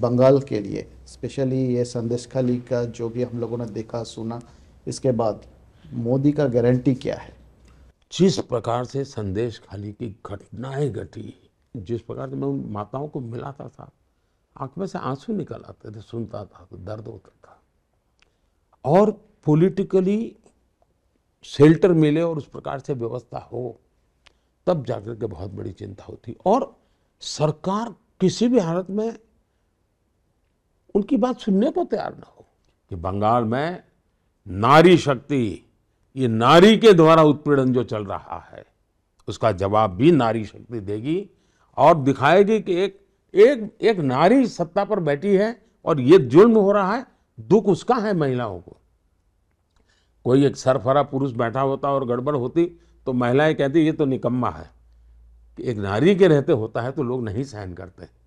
बंगाल के लिए स्पेशली ये संदेश खाली का जो भी हम लोगों ने देखा सुना इसके बाद मोदी का गारंटी क्या है जिस प्रकार से संदेश खाली की घटनाएं घटी जिस प्रकार से मैं उन माताओं को मिलाता था आंख में से आंसू निकल आते थे सुनता था तो दर्द होता था और पॉलिटिकली शेल्टर मिले और उस प्रकार से व्यवस्था हो तब जाकर के बहुत बड़ी चिंता होती और सरकार किसी भी हालत में उनकी बात सुनने को तैयार ना हो कि बंगाल में नारी शक्ति ये नारी के द्वारा उत्पीड़न जो चल रहा है उसका जवाब भी नारी शक्ति देगी और दिखाएगी कि एक एक एक नारी सत्ता पर बैठी है और ये जुल्म हो रहा है दुख उसका है महिलाओं को कोई एक सरफरा पुरुष बैठा होता और गड़बड़ होती तो महिलाएं कहती ये तो निकम्मा है कि एक नारी के रहते होता है तो लोग नहीं सहन करते